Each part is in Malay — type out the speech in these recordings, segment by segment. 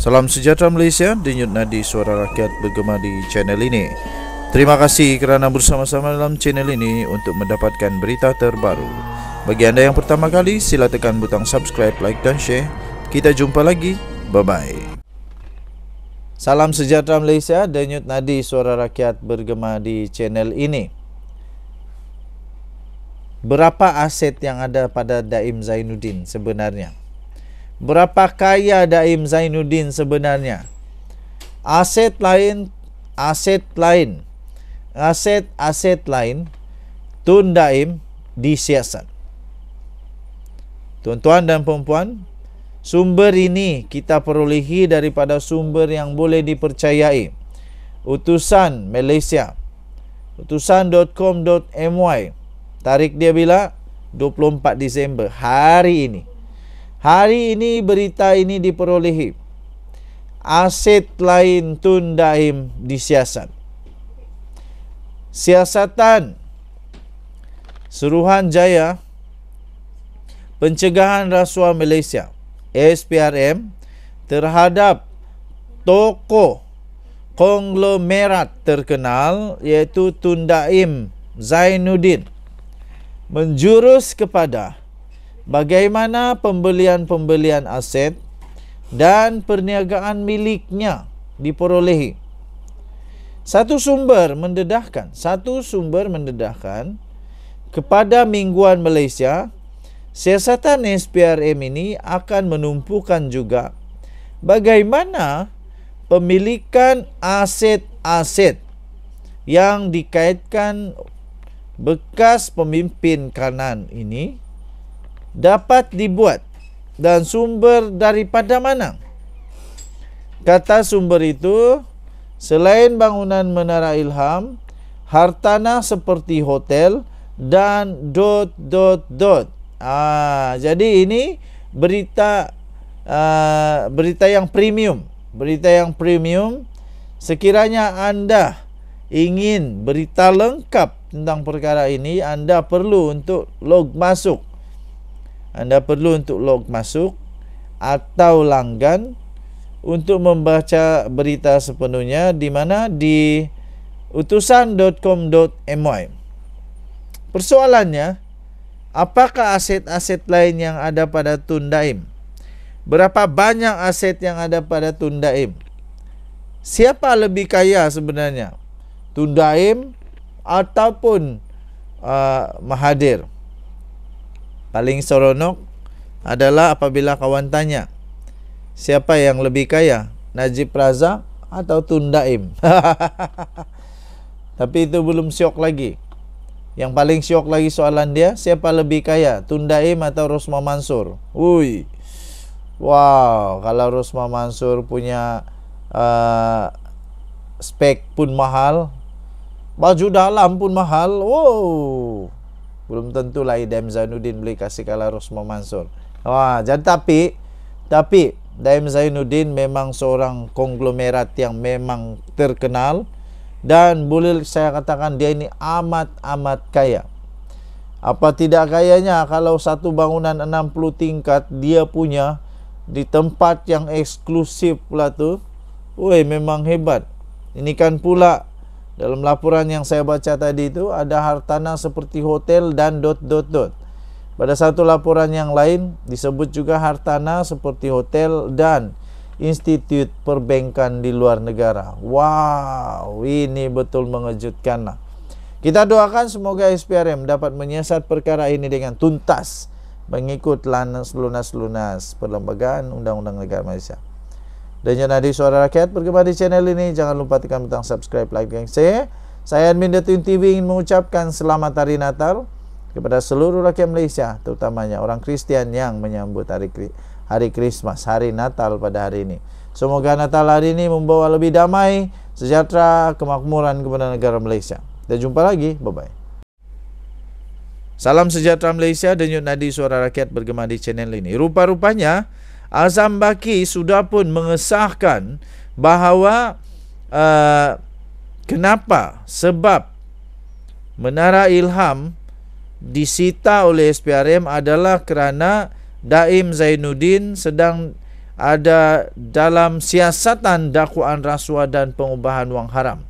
Salam sejahtera Malaysia, denyut nadi suara rakyat bergema di channel ini. Terima kasih kerana bersama-sama dalam channel ini untuk mendapatkan berita terbaru. Bagi anda yang pertama kali, sila tekan butang subscribe, like dan share. Kita jumpa lagi. Bye-bye. Salam sejahtera Malaysia, denyut nadi suara rakyat bergema di channel ini. Berapa aset yang ada pada Daim Zainuddin sebenarnya? Berapa kaya Daim Zainuddin sebenarnya? Aset lain, aset lain. Aset-aset lain Tun Daim disiasat. Tuan-tuan dan puan-puan, sumber ini kita perolehi daripada sumber yang boleh dipercayai. Utusan Malaysia. Utusan.com.my. Tarik dia bila? 24 Disember hari ini. Hari ini berita ini diperolehi Aset lain tun daim disiasat Siasatan Suruhan Jaya Pencegahan Rasuah Malaysia SPRM terhadap toko konglomerat terkenal iaitu Tundaim Zainuddin menjurus kepada bagaimana pembelian-pembelian aset dan perniagaan miliknya diperolehi. Satu sumber mendedahkan, satu sumber mendedahkan kepada mingguan Malaysia, siasatan SPRM ini akan menumpukan juga bagaimana pemilikan aset-aset yang dikaitkan bekas pemimpin kanan ini dapat dibuat dan sumber daripada mana? Kata sumber itu selain bangunan Menara Ilham, hartanah seperti hotel dan dot dot dot. Ah, jadi ini berita uh, berita yang premium, berita yang premium. Sekiranya anda ingin berita lengkap tentang perkara ini, anda perlu untuk log masuk anda perlu untuk log masuk atau langgan untuk membaca berita sepenuhnya di mana di utusan.com.my. Persoalannya, apakah aset-aset lain yang ada pada Tundaim? Berapa banyak aset yang ada pada Tundaim? Siapa lebih kaya sebenarnya? Tundaim ataupun uh, Mahadir? Paling seronok adalah apabila kawan tanya Siapa yang lebih kaya? Najib Razak atau Tundaim. Tapi itu belum syok lagi Yang paling syok lagi soalan dia Siapa lebih kaya? Tundaim atau Rusma Mansur? Wuih, Wow Kalau Rusma Mansur punya uh, Spek pun mahal Baju dalam pun mahal Wow belum tentulah Idam Zainuddin boleh kasih kalah Rosmo Mansur. Wah, jadi tapi tapi Idam Zainuddin memang seorang konglomerat yang memang terkenal dan boleh saya katakan dia ini amat amat kaya. Apa tidak kayanya kalau satu bangunan 60 tingkat dia punya di tempat yang eksklusif pula tu. Woi, memang hebat. Ini kan pula dalam laporan yang saya baca tadi itu ada hartanah seperti hotel dan dot dot dot. Pada satu laporan yang lain disebut juga hartanah seperti hotel dan institut perbankan di luar negara. Wow, ini betul mengejutkan. Lah. Kita doakan semoga SPRM dapat menyiasat perkara ini dengan tuntas mengikut lanas lunas-lunas perlembagaan undang-undang negara Malaysia. Dan yang ada suara rakyat bergembar di channel ini Jangan lupa tekan butang subscribe, like dan share Saya admin The Twin TV ingin mengucapkan selamat hari Natal Kepada seluruh rakyat Malaysia Terutamanya orang Kristian yang menyambut hari hari Christmas Hari Natal pada hari ini Semoga Natal hari ini membawa lebih damai Sejahtera, kemakmuran kepada negara Malaysia Kita jumpa lagi, bye-bye Salam sejahtera Malaysia dan Yunadi Suara Rakyat bergema di channel ini. Rupa-rupanya Azam Baki sudah pun mengesahkan bahawa uh, kenapa sebab Menara Ilham disita oleh SPRM adalah kerana Daim Zainuddin sedang ada dalam siasatan dakwaan rasuah dan pengubahan wang haram.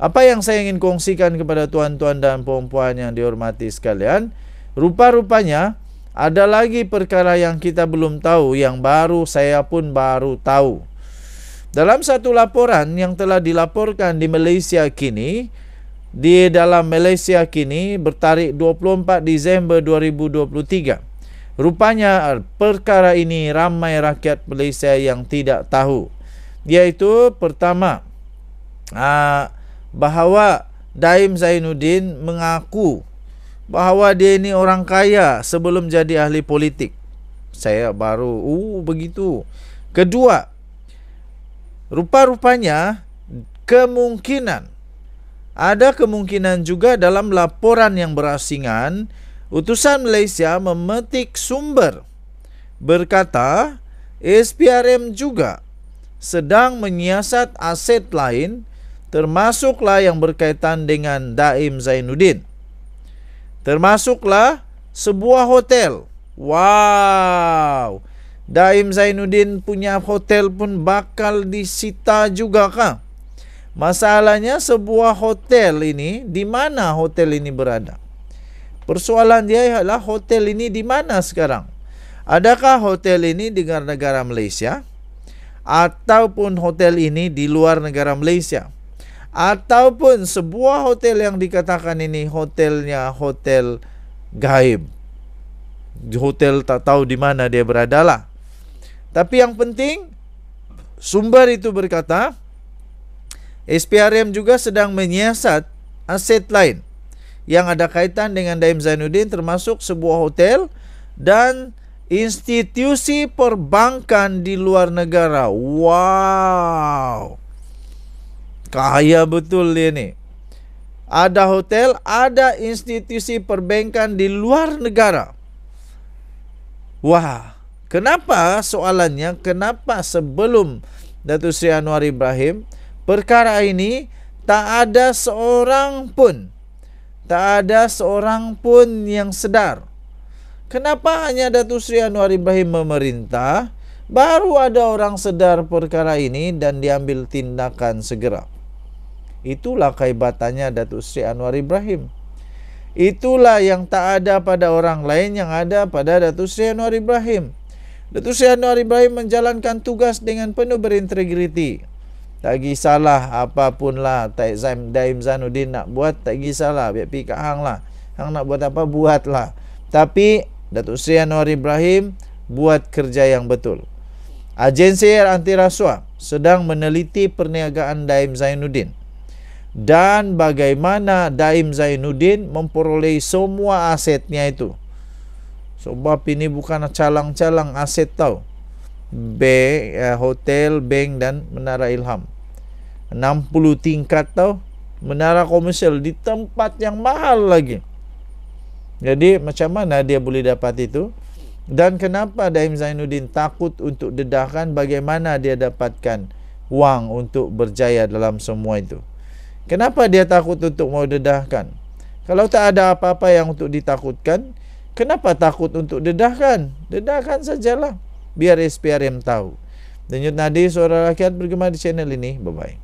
Apa yang saya ingin kongsikan kepada tuan-tuan dan puan-puan yang dihormati sekalian, rupa-rupanya ada lagi perkara yang kita belum tahu yang baru saya pun baru tahu. Dalam satu laporan yang telah dilaporkan di Malaysia kini, di dalam Malaysia kini bertarik 24 Disember 2023. Rupanya perkara ini ramai rakyat Malaysia yang tidak tahu. Iaitu pertama, ah, bahawa Daim Zainuddin mengaku bahawa dia ini orang kaya sebelum jadi ahli politik. Saya baru, uh begitu. Kedua, rupa-rupanya kemungkinan ada kemungkinan juga dalam laporan yang berasingan utusan Malaysia memetik sumber berkata SPRM juga sedang menyiasat aset lain termasuklah yang berkaitan dengan Daim Zainuddin. Termasuklah sebuah hotel. Wow. Daim Zainuddin punya hotel pun bakal disita juga kah? Masalahnya sebuah hotel ini di mana hotel ini berada? Persoalan dia ialah hotel ini di mana sekarang? Adakah hotel ini di negara Malaysia ataupun hotel ini di luar negara Malaysia? ataupun sebuah hotel yang dikatakan ini hotelnya hotel gaib. Hotel tak tahu di mana dia berada lah. Tapi yang penting sumber itu berkata SPRM juga sedang menyiasat aset lain yang ada kaitan dengan Daim Zainuddin termasuk sebuah hotel dan institusi perbankan di luar negara. Wow. Kaya betul dia ni. Ada hotel, ada institusi perbankan di luar negara. Wah, kenapa soalannya, kenapa sebelum Datuk Sri Anwar Ibrahim, perkara ini tak ada seorang pun, tak ada seorang pun yang sedar. Kenapa hanya Datuk Sri Anwar Ibrahim memerintah, baru ada orang sedar perkara ini dan diambil tindakan segera. Itulah kaibatannya Datuk Sri Anwar Ibrahim. Itulah yang tak ada pada orang lain yang ada pada Datuk Sri Anwar Ibrahim. Datuk Sri Anwar Ibrahim menjalankan tugas dengan penuh berintegriti. Tak salah apapun lah Tak Daim Zanuddin nak buat Tak salah. Biar pergi ke Hang lah Hang nak buat apa buatlah. Tapi Datuk Seri Anwar Ibrahim Buat kerja yang betul Agensi Air Anti Rasuah Sedang meneliti perniagaan Daim Zainuddin dan bagaimana Daim Zainuddin memperoleh semua asetnya itu. Sebab ini bukan calang-calang aset tau. Bank, eh, hotel, bank dan Menara Ilham. 60 tingkat tau. Menara komersial di tempat yang mahal lagi. Jadi macam mana dia boleh dapat itu? Dan kenapa Daim Zainuddin takut untuk dedahkan bagaimana dia dapatkan wang untuk berjaya dalam semua itu? Kenapa dia takut untuk mau dedahkan? Kalau tak ada apa-apa yang untuk ditakutkan, kenapa takut untuk dedahkan? Dedahkan sajalah. Biar SPRM tahu. Denyut Nadi, suara rakyat bergema di channel ini. Bye-bye.